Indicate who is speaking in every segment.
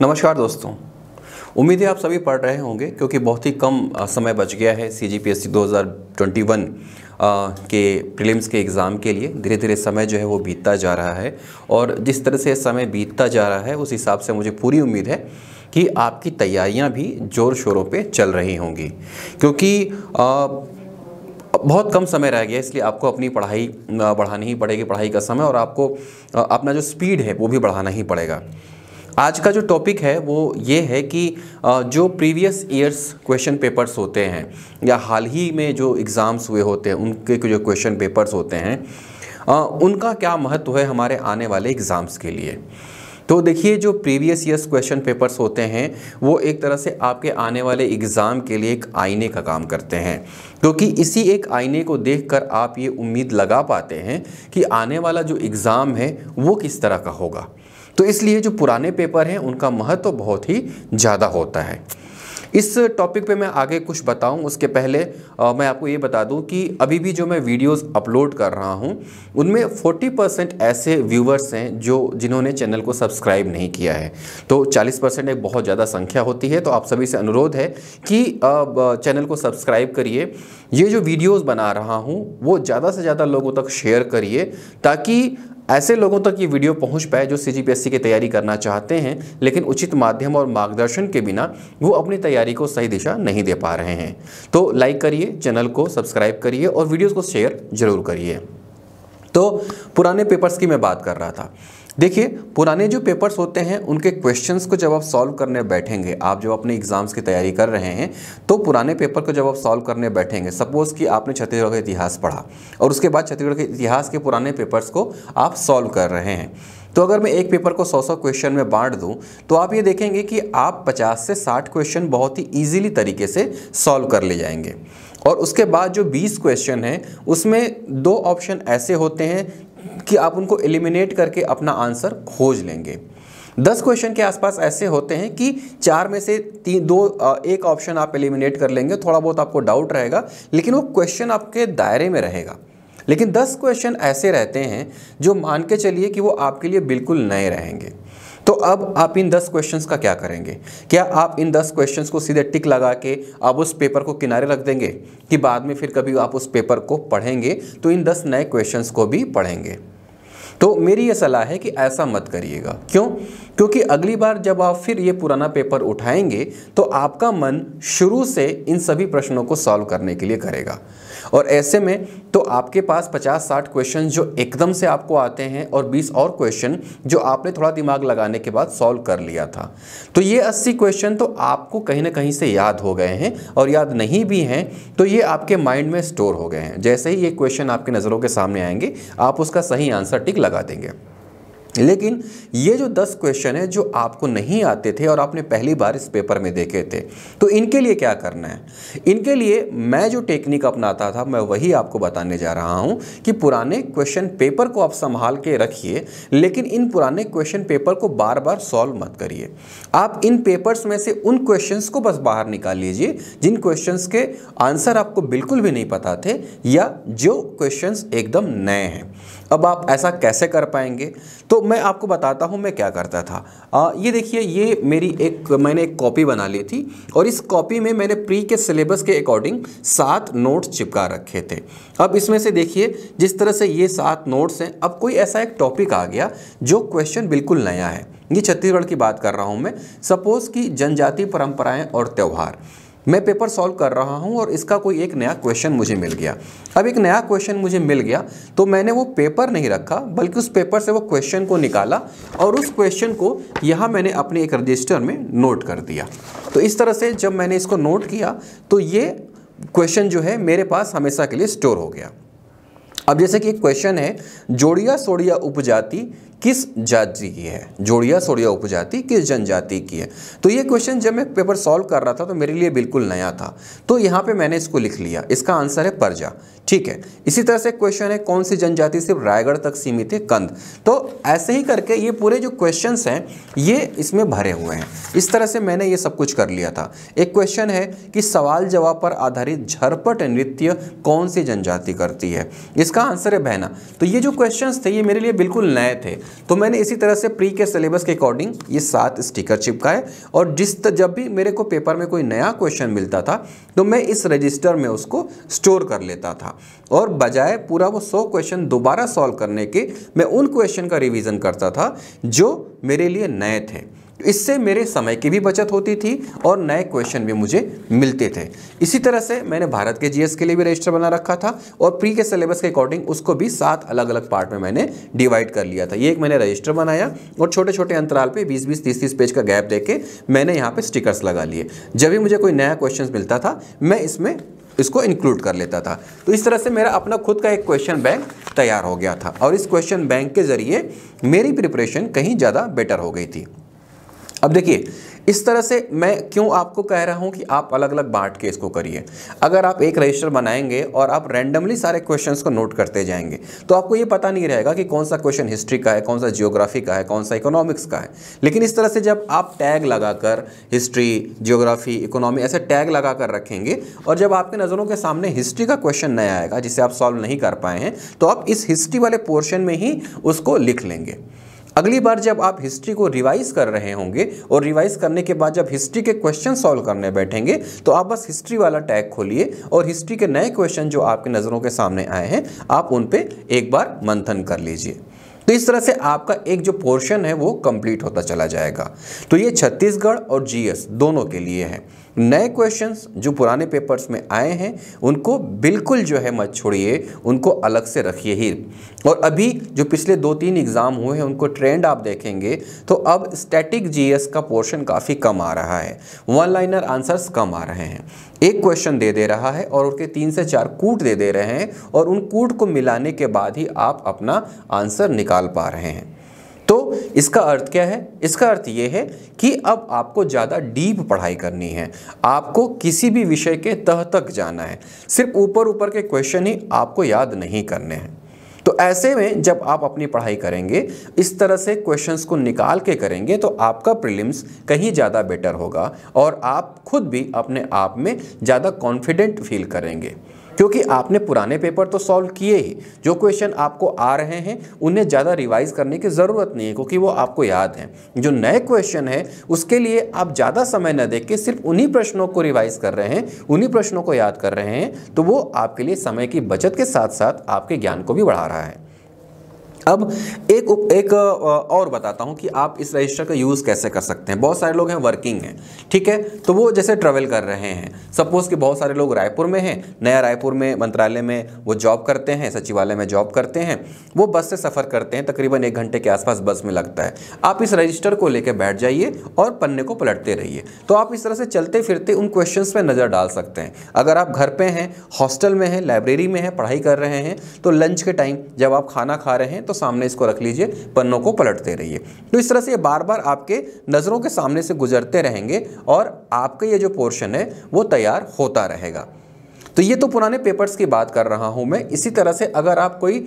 Speaker 1: नमस्कार दोस्तों उम्मीद है आप सभी पढ़ रहे होंगे क्योंकि बहुत ही कम समय बच गया है सी जी पी एस सी दो हज़ार ट्वेंटी वन के प्रीलिम्स के एग्ज़ाम के लिए धीरे धीरे समय जो है वो बीतता जा रहा है और जिस तरह से समय बीतता जा रहा है उस हिसाब से मुझे पूरी उम्मीद है कि आपकी तैयारियां भी ज़ोर शोरों पे चल रही होंगी क्योंकि आ, बहुत कम समय रह गया इसलिए आपको अपनी पढ़ाई बढ़ानी ही पड़ेगी पढ़ाई का समय और आपको अपना जो स्पीड है वो भी बढ़ाना ही पड़ेगा आज का जो टॉपिक है वो ये है कि जो प्रीवियस ईयर्स क्वेश्चन पेपर्स होते हैं या हाल ही में जो एग्ज़ाम्स हुए होते हैं उनके जो क्वेश्चन पेपर्स होते हैं उनका क्या महत्व है हमारे आने वाले एग्ज़ाम्स के लिए तो देखिए जो प्रीवियस ईयर्स क्वेश्चन पेपर्स होते हैं वो एक तरह से आपके आने वाले एग्ज़ाम के लिए एक आईने का काम करते हैं क्योंकि तो इसी एक आईने को देखकर आप ये उम्मीद लगा पाते हैं कि आने वाला जो एग्ज़ाम है वो किस तरह का होगा तो इसलिए जो पुराने पेपर हैं उनका महत्व तो बहुत ही ज़्यादा होता है इस टॉपिक पे मैं आगे कुछ बताऊं उसके पहले आ, मैं आपको ये बता दूं कि अभी भी जो मैं वीडियोस अपलोड कर रहा हूं उनमें 40 परसेंट ऐसे व्यूवर्स हैं जो जिन्होंने चैनल को सब्सक्राइब नहीं किया है तो 40 परसेंट एक बहुत ज़्यादा संख्या होती है तो आप सभी से अनुरोध है कि चैनल को सब्सक्राइब करिए ये जो वीडियोज़ बना रहा हूँ वो ज़्यादा से ज़्यादा लोगों तक शेयर करिए ताकि ऐसे लोगों तक ये वीडियो पहुंच पाए जो सी की तैयारी करना चाहते हैं लेकिन उचित माध्यम और मार्गदर्शन के बिना वो अपनी तैयारी को सही दिशा नहीं दे पा रहे हैं तो लाइक करिए चैनल को सब्सक्राइब करिए और वीडियोज़ को शेयर ज़रूर करिए तो पुराने पेपर्स की मैं बात कर रहा था देखिए पुराने जो पेपर्स होते हैं उनके क्वेश्चंस को जब आप सॉल्व करने बैठेंगे आप जब अपने एग्ज़ाम्स की तैयारी कर रहे हैं तो पुराने पेपर को जब आप सॉल्व करने बैठेंगे सपोज़ कि आपने छत्तीसगढ़ का इतिहास पढ़ा और उसके बाद छत्तीसगढ़ के इतिहास के पुराने पेपर्स को आप सॉल्व कर रहे हैं तो अगर मैं एक पेपर को सौ सौ क्वेश्चन में बांट दूं तो आप ये देखेंगे कि आप 50 से 60 क्वेश्चन बहुत ही इजीली तरीके से सॉल्व कर ले जाएंगे और उसके बाद जो 20 क्वेश्चन हैं उसमें दो ऑप्शन ऐसे होते हैं कि आप उनको एलिमिनेट करके अपना आंसर खोज लेंगे दस क्वेश्चन के आसपास ऐसे होते हैं कि चार में से तीन दो एक ऑप्शन आप एलिमिनेट कर लेंगे थोड़ा बहुत आपको डाउट रहेगा लेकिन वो क्वेश्चन आपके दायरे में रहेगा लेकिन दस क्वेश्चन ऐसे रहते हैं जो मान के चलिए कि वो आपके लिए बिल्कुल नए रहेंगे तो अब आप इन दस क्वेश्चंस का क्या करेंगे क्या आप इन दस क्वेश्चंस को सीधे टिक लगा के आप उस पेपर को किनारे रख देंगे कि बाद में फिर कभी आप उस पेपर को पढ़ेंगे तो इन दस नए क्वेश्चंस को भी पढ़ेंगे तो मेरी ये सलाह है कि ऐसा मत करिएगा क्यों क्योंकि अगली बार जब आप फिर ये पुराना पेपर उठाएंगे तो आपका मन शुरू से इन सभी प्रश्नों को सॉल्व करने के लिए करेगा और ऐसे में तो आपके पास 50-60 क्वेश्चन जो एकदम से आपको आते हैं और 20 और क्वेश्चन जो आपने थोड़ा दिमाग लगाने के बाद सॉल्व कर लिया था तो ये 80 क्वेश्चन तो आपको कहीं ना कहीं से याद हो गए हैं और याद नहीं भी हैं तो ये आपके माइंड में स्टोर हो गए हैं जैसे ही ये क्वेश्चन आपकी नज़रों के सामने आएंगे आप उसका सही आंसर टिक लगा देंगे लेकिन ये जो दस क्वेश्चन है जो आपको नहीं आते थे और आपने पहली बार इस पेपर में देखे थे तो इनके लिए क्या करना है इनके लिए मैं जो टेक्निक अपनाता था मैं वही आपको बताने जा रहा हूँ कि पुराने क्वेश्चन पेपर को आप संभाल के रखिए लेकिन इन पुराने क्वेश्चन पेपर को बार बार सॉल्व मत करिए आप इन पेपर्स में से उन क्वेश्चन को बस बाहर निकाल लीजिए जिन क्वेश्चन के आंसर आपको बिल्कुल भी नहीं पता थे या जो क्वेश्चन एकदम नए हैं अब आप ऐसा कैसे कर पाएंगे तो मैं आपको बताता हूँ मैं क्या करता था आ, ये देखिए ये मेरी एक मैंने एक कॉपी बना ली थी और इस कॉपी में मैंने प्री के सिलेबस के अकॉर्डिंग सात नोट्स चिपका रखे थे अब इसमें से देखिए जिस तरह से ये सात नोट्स हैं अब कोई ऐसा एक टॉपिक आ गया जो क्वेश्चन बिल्कुल नया है ये छत्तीसगढ़ की बात कर रहा हूँ मैं सपोज़ कि जनजाति परंपराएं और त्यौहार मैं पेपर सॉल्व कर रहा हूँ और इसका कोई एक नया क्वेश्चन मुझे मिल गया अब एक नया क्वेश्चन मुझे मिल गया तो मैंने वो पेपर नहीं रखा बल्कि उस पेपर से वो क्वेश्चन को निकाला और उस क्वेश्चन को यहाँ मैंने अपने एक रजिस्टर में नोट कर दिया तो इस तरह से जब मैंने इसको नोट किया तो ये क्वेश्चन जो है मेरे पास हमेशा के लिए स्टोर हो गया अब जैसे कि एक क्वेश्चन है जोड़िया सोड़िया उपजाति किस जाति की है जोड़िया सोड़िया उपजाति किस जनजाति की है तो ये क्वेश्चन जब मैं पेपर सॉल्व कर रहा था तो मेरे लिए बिल्कुल नया था तो यहाँ पे मैंने इसको लिख लिया इसका आंसर है परजा ठीक है इसी तरह से क्वेश्चन है कौन सी जनजाति सिर्फ रायगढ़ तक सीमित है कंद तो ऐसे ही करके ये पूरे जो क्वेश्चन हैं ये इसमें भरे हुए हैं इस तरह से मैंने ये सब कुछ कर लिया था एक क्वेश्चन है कि सवाल जवाब पर आधारित झरपट नृत्य कौन सी जनजाति करती है इसका आंसर है बहना तो ये जो क्वेश्चन थे ये मेरे लिए बिल्कुल नए थे तो मैंने इसी तरह से प्री के सिलेबस के अकॉर्डिंग ये सात स्टिकर चिपकाए और जिस जब भी मेरे को पेपर में कोई नया क्वेश्चन मिलता था तो मैं इस रजिस्टर में उसको स्टोर कर लेता था और बजाय पूरा वो सौ क्वेश्चन दोबारा सॉल्व करने के मैं उन क्वेश्चन का रिविज़न करता था जो मेरे लिए नए थे इससे मेरे समय की भी बचत होती थी और नए क्वेश्चन भी मुझे मिलते थे इसी तरह से मैंने भारत के जीएस के लिए भी रजिस्टर बना रखा था और प्री के सिलेबस के अकॉर्डिंग उसको भी सात अलग अलग पार्ट में मैंने डिवाइड कर लिया था ये एक मैंने रजिस्टर बनाया और छोटे छोटे अंतराल पर बीस बीस तीस तीस पेज का गैप दे के मैंने यहाँ पर स्टिकर्स लगा लिए जब भी मुझे कोई नया क्वेश्चन मिलता था मैं इसमें इसको इंक्लूड कर लेता था तो इस तरह से मेरा अपना खुद का एक क्वेश्चन बैंक तैयार हो गया था और इस क्वेश्चन बैंक के ज़रिए मेरी प्रिपरेशन कहीं ज़्यादा बेटर हो गई थी अब देखिए इस तरह से मैं क्यों आपको कह रहा हूँ कि आप अलग अलग बांट के इसको करिए अगर आप एक रजिस्टर बनाएंगे और आप रैंडमली सारे क्वेश्चंस को नोट करते जाएंगे तो आपको ये पता नहीं रहेगा कि कौन सा क्वेश्चन हिस्ट्री का है कौन सा जियोग्राफी का है कौन सा इकोनॉमिक्स का है लेकिन इस तरह से जब आप टैग लगाकर हिस्ट्री जियोग्राफी इकोनॉमी ऐसे टैग लगा कर रखेंगे और जब आपके नज़रों के सामने हिस्ट्री का क्वेश्चन नया आएगा जिसे आप सॉल्व नहीं कर पाए हैं तो आप इस हिस्ट्री वाले पोर्शन में ही उसको लिख लेंगे अगली बार जब आप हिस्ट्री को रिवाइज कर रहे होंगे और रिवाइज करने के बाद जब हिस्ट्री के क्वेश्चन सॉल्व करने बैठेंगे तो आप बस हिस्ट्री वाला टैग खोलिए और हिस्ट्री के नए क्वेश्चन जो आपके नज़रों के सामने आए हैं आप उन पर एक बार मंथन कर लीजिए तो इस तरह से आपका एक जो पोर्शन है वो कंप्लीट होता चला जाएगा तो ये छत्तीसगढ़ और जीएस दोनों के लिए है नए क्वेश्चंस जो पुराने पेपर्स में आए हैं उनको बिल्कुल जो है मत छोड़िए उनको अलग से रखिए ही और अभी जो पिछले दो तीन एग्ज़ाम हुए हैं उनको ट्रेंड आप देखेंगे तो अब स्टैटिक जीएस का पोर्शन काफ़ी कम आ रहा है वन लाइनर आंसर्स कम आ रहे हैं एक क्वेश्चन दे दे रहा है और उसके तीन से चार कूट दे दे रहे हैं और उन कूट को मिलाने के बाद ही आप अपना आंसर निकाल पा रहे हैं तो इसका अर्थ क्या है इसका अर्थ ये है कि अब आपको ज़्यादा डीप पढ़ाई करनी है आपको किसी भी विषय के तह तक जाना है सिर्फ ऊपर ऊपर के क्वेश्चन ही आपको याद नहीं करने हैं तो ऐसे में जब आप अपनी पढ़ाई करेंगे इस तरह से क्वेश्चंस को निकाल के करेंगे तो आपका प्रीलिम्स कहीं ज़्यादा बेटर होगा और आप खुद भी अपने आप में ज़्यादा कॉन्फिडेंट फील करेंगे क्योंकि आपने पुराने पेपर तो सॉल्व किए ही जो क्वेश्चन आपको आ रहे हैं उन्हें ज़्यादा रिवाइज करने की ज़रूरत नहीं है क्योंकि वो आपको याद हैं जो नए क्वेश्चन है उसके लिए आप ज़्यादा समय न देख के सिर्फ उन्हीं प्रश्नों को रिवाइज कर रहे हैं उन्हीं प्रश्नों को याद कर रहे हैं तो वो आपके लिए समय की बचत के साथ साथ आपके ज्ञान को भी बढ़ा रहा है अब एक एक और बताता हूँ कि आप इस रजिस्टर का यूज़ कैसे कर सकते हैं बहुत सारे लोग हैं वर्किंग हैं ठीक है तो वो जैसे ट्रेवल कर रहे हैं सपोज़ कि बहुत सारे लोग रायपुर में हैं नया रायपुर में मंत्रालय में वो जॉब करते हैं सचिवालय में जॉब करते हैं वो बस से सफ़र करते हैं तकरीबन एक घंटे के आसपास बस में लगता है आप इस रजिस्टर को लेकर बैठ जाइए और पन्ने को पलटते रहिए तो आप इस तरह से चलते फिरते उन क्वेश्चन पर नज़र डाल सकते हैं अगर आप घर पर हैं हॉस्टल में हैं लाइब्रेरी में हैं पढ़ाई कर रहे हैं तो लंच के टाइम जब आप खाना खा रहे हैं तो तो सामने इसको रख लीजिए पन्नों को पलटते रहिए तो इस तरह से ये बार बार आपके नज़रों के सामने से गुजरते रहेंगे और आपका ये जो पोर्शन है वो तैयार होता रहेगा तो ये तो पुराने पेपर्स की बात कर रहा हूँ मैं इसी तरह से अगर आप कोई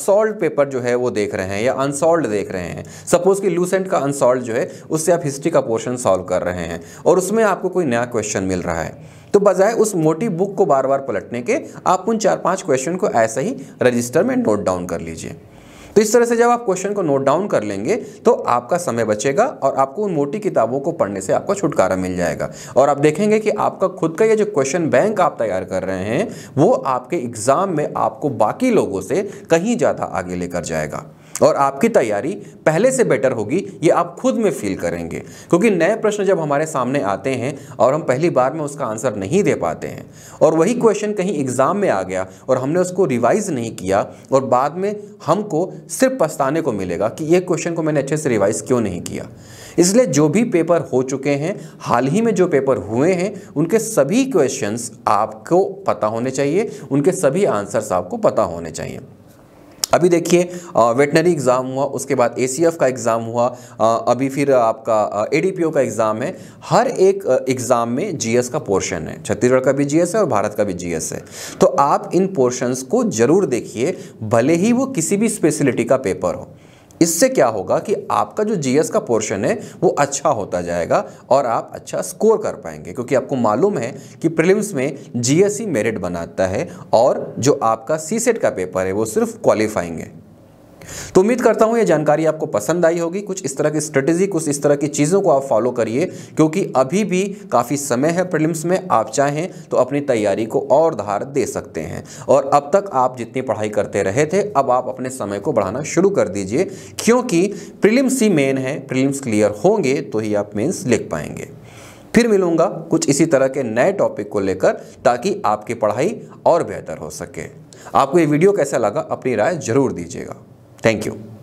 Speaker 1: सॉल्व पेपर जो है वो देख रहे हैं या अनसॉल्व देख रहे हैं सपोज़ कि लूसेंट का अनसॉल्व जो है उससे आप हिस्ट्री का पोर्शन सॉल्व कर रहे हैं और उसमें आपको कोई नया क्वेश्चन मिल रहा है तो बजाय उस मोटी बुक को बार बार पलटने के आप उन चार पाँच क्वेश्चन को ऐसे ही रजिस्टर में नोट डाउन कर लीजिए तो इस तरह से जब आप क्वेश्चन को नोट डाउन कर लेंगे तो आपका समय बचेगा और आपको उन मोटी किताबों को पढ़ने से आपको छुटकारा मिल जाएगा और आप देखेंगे कि आपका खुद का ये जो क्वेश्चन बैंक आप तैयार कर रहे हैं वो आपके एग्ज़ाम में आपको बाकी लोगों से कहीं ज़्यादा आगे लेकर जाएगा और आपकी तैयारी पहले से बेटर होगी ये आप खुद में फील करेंगे क्योंकि नए प्रश्न जब हमारे सामने आते हैं और हम पहली बार में उसका आंसर नहीं दे पाते हैं और वही क्वेश्चन कहीं एग्ज़ाम में आ गया और हमने उसको रिवाइज़ नहीं किया और बाद में हमको सिर्फ पछताने को मिलेगा कि ये क्वेश्चन को मैंने अच्छे से रिवाइज़ क्यों नहीं किया इसलिए जो भी पेपर हो चुके हैं हाल ही में जो पेपर हुए हैं उनके सभी क्वेश्चंस आपको पता होने चाहिए उनके सभी आंसर्स आपको पता होने चाहिए अभी देखिए वेटनरी एग्ज़ाम हुआ उसके बाद ए का एग्ज़ाम हुआ अभी फिर आपका ए का एग्ज़ाम है हर एक एग्ज़ाम में जीएस का पोर्शन है छत्तीसगढ़ का भी जीएस है और भारत का भी जीएस है तो आप इन पोर्शंस को ज़रूर देखिए भले ही वो किसी भी स्पेशलिटी का पेपर हो इससे क्या होगा कि आपका जो जीएस का पोर्शन है वो अच्छा होता जाएगा और आप अच्छा स्कोर कर पाएंगे क्योंकि आपको मालूम है कि प्रीलिम्स में जीएस ही मेरिट बनाता है और जो आपका सी सेट का पेपर है वो सिर्फ क्वालिफाइंग है तो उम्मीद करता हूं यह जानकारी आपको पसंद आई होगी कुछ इस तरह की स्ट्रेटेजी कुछ इस तरह की चीज़ों को आप फॉलो करिए क्योंकि अभी भी काफ़ी समय है प्रिलिम्स में आप चाहें तो अपनी तैयारी को और धार दे सकते हैं और अब तक आप जितनी पढ़ाई करते रहे थे अब आप अपने समय को बढ़ाना शुरू कर दीजिए क्योंकि प्रिलिम्स ही मेन है प्रिलिम्स क्लियर होंगे तो ही आप मेन्स लिख पाएंगे फिर मिलूंगा कुछ इसी तरह के नए टॉपिक को लेकर ताकि आपकी पढ़ाई और बेहतर हो सके आपको ये वीडियो कैसा लगा अपनी राय जरूर दीजिएगा Thank you.